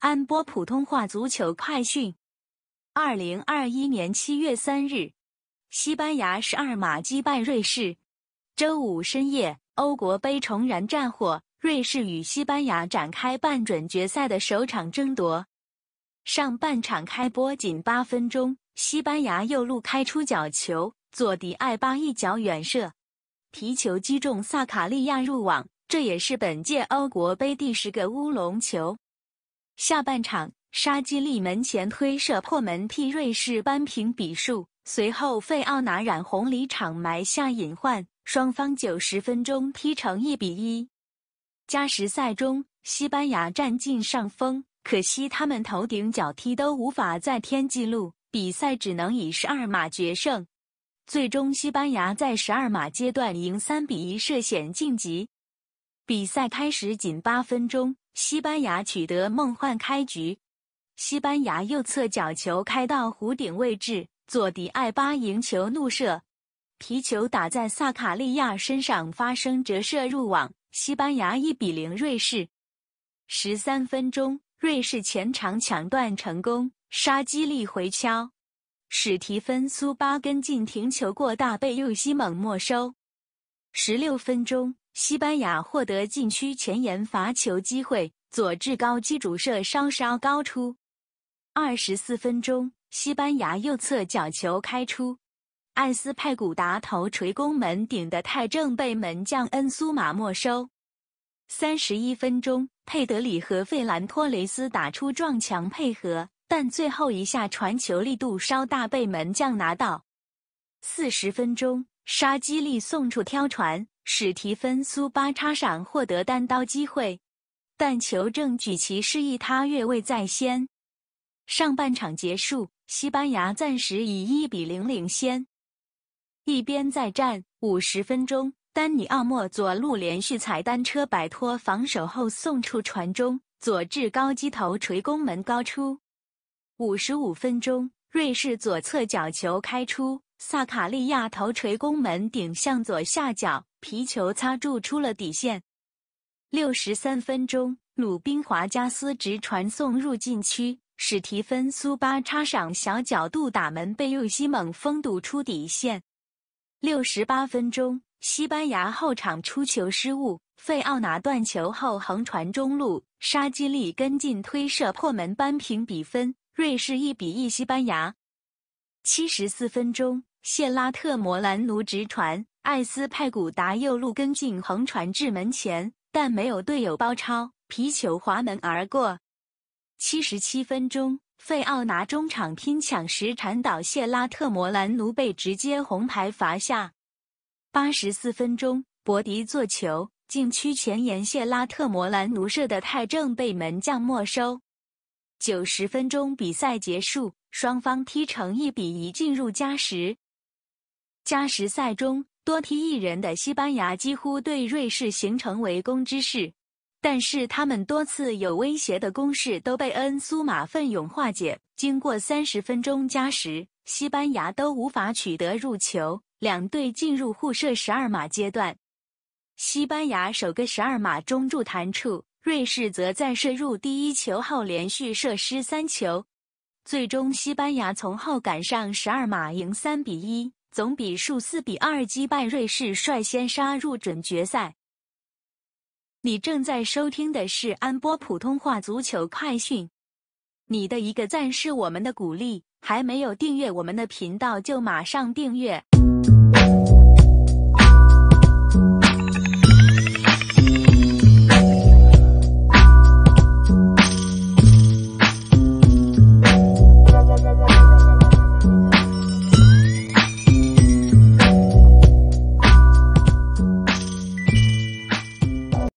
安播普通话足球快讯：二零二一年七月三日，西班牙十二码击败瑞士。周五深夜，欧国杯重燃战火，瑞士与西班牙展开半准决赛的首场争夺。上半场开播仅八分钟，西班牙右路开出角球，左迪埃巴一脚远射，皮球击中萨卡利亚入网，这也是本届欧国杯第十个乌龙球。下半场，沙基利门前推射破门，替瑞士扳平比数。随后，费奥拿染红离场，埋下隐患。双方九十分钟踢成一比一。加时赛中，西班牙占尽上风，可惜他们头顶、脚踢都无法再添纪录，比赛只能以十二码决胜。最终，西班牙在十二码阶段赢三比一，涉险晋级。比赛开始仅八分钟。西班牙取得梦幻开局，西班牙右侧角球开到弧顶位置，左迪埃巴赢球怒射，皮球打在萨卡利亚身上发生折射入网，西班牙一比零瑞士。十三分钟，瑞士前场抢断成功，杀基利回敲，史蒂芬苏巴跟进停球过大被右西蒙没收。十六分钟。西班牙获得禁区前沿罚球机会，左志高击主射稍稍高出。二十四分钟，西班牙右侧角球开出，艾斯派古达头锤攻门顶得太正，被门将恩苏马没收。三十一分钟，佩德里和费兰托雷斯打出撞墙配合，但最后一下传球力度稍大，被门将拿到。四十分钟，沙基利送出挑传。史蒂芬·苏巴插上获得单刀机会，但球证举旗示意他越位在先。上半场结束，西班牙暂时以一比零领先。一边再战五十分钟，丹尼奥莫左路连续踩单车摆脱防守后送出传中，左至高击头垂攻门高出。五十五分钟，瑞士左侧角球开出。萨卡利亚头锤攻门顶向左下角，皮球擦住出了底线。六十三分钟，鲁宾华加斯直传送入禁区，史蒂芬苏巴插上小角度打门被路西蒙封堵出底线。六十八分钟，西班牙后场出球失误，费奥拿断球后横传中路，沙基利跟进推射破门扳平比分，瑞士一比一西班牙。七十四分钟，谢拉特摩兰奴直传，艾斯派古达右路跟进横传至门前，但没有队友包抄，皮球滑门而过。七十七分钟，费奥拿中场拼抢时铲倒谢拉特摩兰奴，被直接红牌罚下。八十四分钟，博迪做球禁区前沿，谢拉特摩兰奴射的太正，被门将没收。九十分钟比赛结束，双方踢成一比一，进入加时。加时赛中，多踢一人的西班牙几乎对瑞士形成围攻之势，但是他们多次有威胁的攻势都被恩苏马奋勇化解。经过三十分钟加时，西班牙都无法取得入球，两队进入互射十二码阶段。西班牙首个十二码中柱弹出。瑞士则在射入第一球后连续射失三球，最终西班牙从后赶上十二码赢三比一，总比数四比二击败瑞士，率先杀入准决赛。你正在收听的是安波普通话足球快讯。你的一个赞是我们的鼓励，还没有订阅我们的频道就马上订阅。